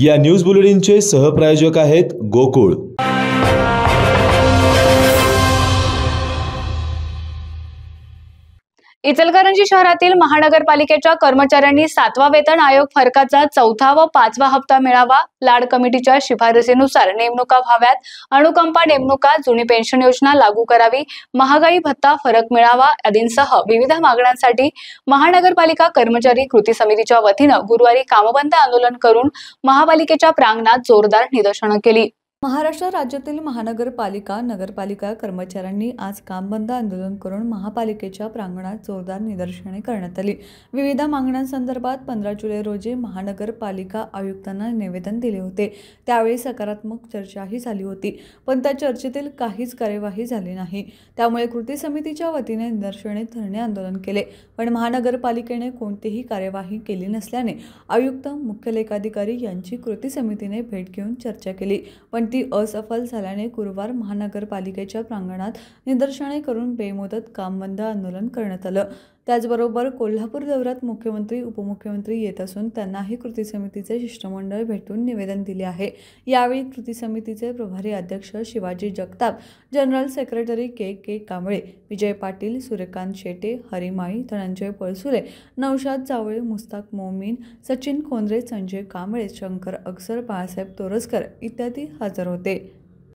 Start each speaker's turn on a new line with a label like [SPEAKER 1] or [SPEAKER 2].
[SPEAKER 1] या न्यूज बुलेटिनचे सहप्रायोजक आहेत गोकुळ इचलकरंजी शहरातील महानगरपालिकेच्या कर्मचाऱ्यांनी सातवा वेतन आयोग फरकाचा चौथा व पाचवा हप्ता मिळावा लाड कमिटीच्या शिफारसीनुसार नेमणुका व्हाव्यात अणुकंपा नेमणुका जुनी पेन्शन योजना लागू करावी महागाई भत्ता फरक मिळावा आदींसह विविध मागण्यांसाठी महानगरपालिका कर्मचारी कृती समितीच्या वतीनं गुरुवारी कामबंद आंदोलन करून महापालिकेच्या प्रांगणात जोरदार निदर्शनं केली
[SPEAKER 2] महाराष्ट्र राज्यातील महानगरपालिका नगरपालिका कर्मचाऱ्यांनी आज काम बंद आंदोलन करून महापालिकेच्या प्रांगणात जोरदार निदर्शने करण्यात आली विविध मागण्यांसंदर्भात पंधरा जुलै रोजी महानगरपालिका आयुक्तांना निवेदन दिले होते त्यावेळी सकारात्मक चर्चाही झाली होती पण त्या चर्चेतील काहीच कार्यवाही झाली नाही त्यामुळे कृती समितीच्या वतीने निदर्शने धरणे आंदोलन केले पण महानगरपालिकेने कोणतीही कार्यवाही केली नसल्याने आयुक्त मुख्य लेखाधिकारी यांची कृती समितीने भेट घेऊन चर्चा केली पण ती असफल झाल्याने गुरुवार महानगरपालिकेच्या प्रांगणात निदर्शने करून बेमुदत काम आंदोलन करण्यात आलं त्याचबरोबर कोल्हापूर दौऱ्यात मुख्यमंत्री उपमुख्यमंत्री येत असून त्यांनाही कृती समितीचे शिष्टमंडळ भेटून निवेदन दिले आहे यावेळी कृती समितीचे प्रभारी अध्यक्ष Shivaji Jagtap general secretary K K Kamble Vijay Patil Suryakant Shete हरिमाई धनंजय पळसुरे नौशाद जावळे मुस्ताक मोमीन सचिन खोंद्रे संजय कांबळे शंकर अक्सर बाळासाहेब तोरसकर इत्यादी हजर होते